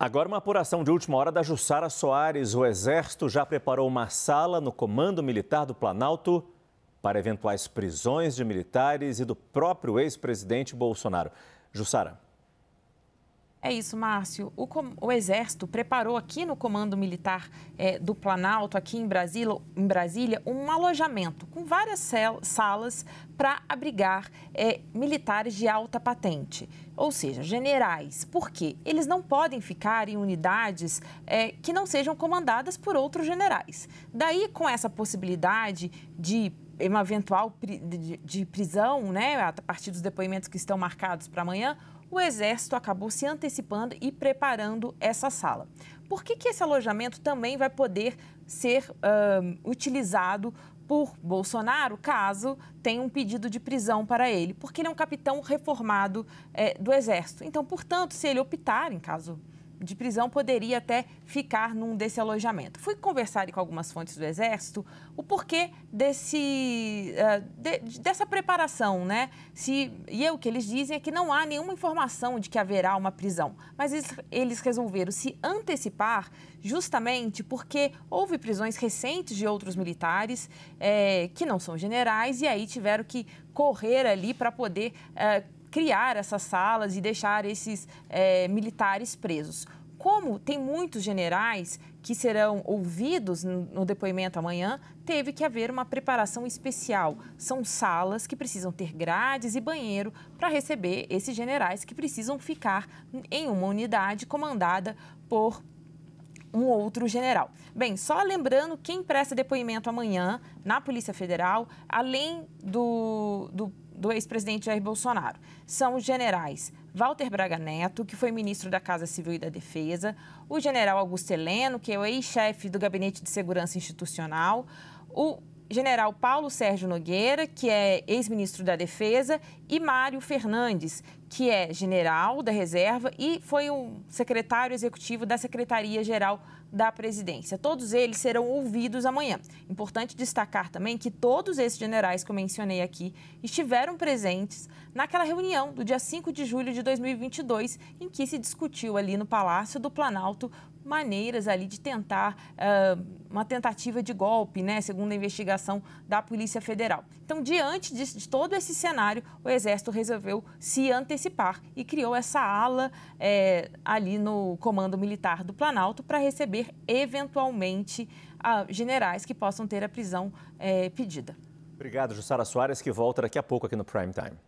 Agora, uma apuração de última hora da Jussara Soares. O Exército já preparou uma sala no Comando Militar do Planalto para eventuais prisões de militares e do próprio ex-presidente Bolsonaro. Jussara. É isso, Márcio. O, o, Exército preparou aqui no Comando Militar é, do Planalto, aqui em Brasília, em Brasília, um alojamento com várias salas para abrigar é, militares de alta patente, ou seja, generais. Por quê? Eles não podem ficar em unidades é, que não sejam comandadas por outros generais. Daí, com essa possibilidade de uma eventual pri de, de prisão, né, a partir dos depoimentos que estão marcados para amanhã, o Exército acabou se antecipando e preparando essa sala. Por que, que esse alojamento também vai poder ser uh, utilizado por Bolsonaro, caso tenha um pedido de prisão para ele? Porque ele é um capitão reformado é, do Exército. Então, portanto, se ele optar, em caso de prisão poderia até ficar num desse alojamento. Fui conversar com algumas fontes do Exército o porquê desse, uh, de, dessa preparação, né? Se, e é o que eles dizem é que não há nenhuma informação de que haverá uma prisão, mas eles, eles resolveram se antecipar justamente porque houve prisões recentes de outros militares é, que não são generais e aí tiveram que correr ali para poder. Uh, criar essas salas e deixar esses é, militares presos. Como tem muitos generais que serão ouvidos no depoimento amanhã, teve que haver uma preparação especial. São salas que precisam ter grades e banheiro para receber esses generais que precisam ficar em uma unidade comandada por um outro general. Bem, só lembrando quem presta depoimento amanhã na Polícia Federal, além do, do do ex-presidente Jair Bolsonaro são os generais Walter Braga Neto, que foi ministro da Casa Civil e da Defesa, o general Augusto Heleno, que é o ex-chefe do Gabinete de Segurança Institucional, o general Paulo Sérgio Nogueira, que é ex-ministro da Defesa, e Mário Fernandes, que é general da reserva e foi um secretário executivo da Secretaria-Geral da Presidência. Todos eles serão ouvidos amanhã. Importante destacar também que todos esses generais que eu mencionei aqui estiveram presentes naquela reunião do dia 5 de julho de 2022, em que se discutiu ali no Palácio do Planalto maneiras ali de tentar uh, uma tentativa de golpe, né, segundo a investigação da Polícia Federal. Então, diante de, de todo esse cenário, o Exército resolveu se antecipar participar e criou essa ala é, ali no Comando Militar do Planalto para receber eventualmente a, generais que possam ter a prisão é, pedida. Obrigado, Jussara Soares, que volta daqui a pouco aqui no Prime Time.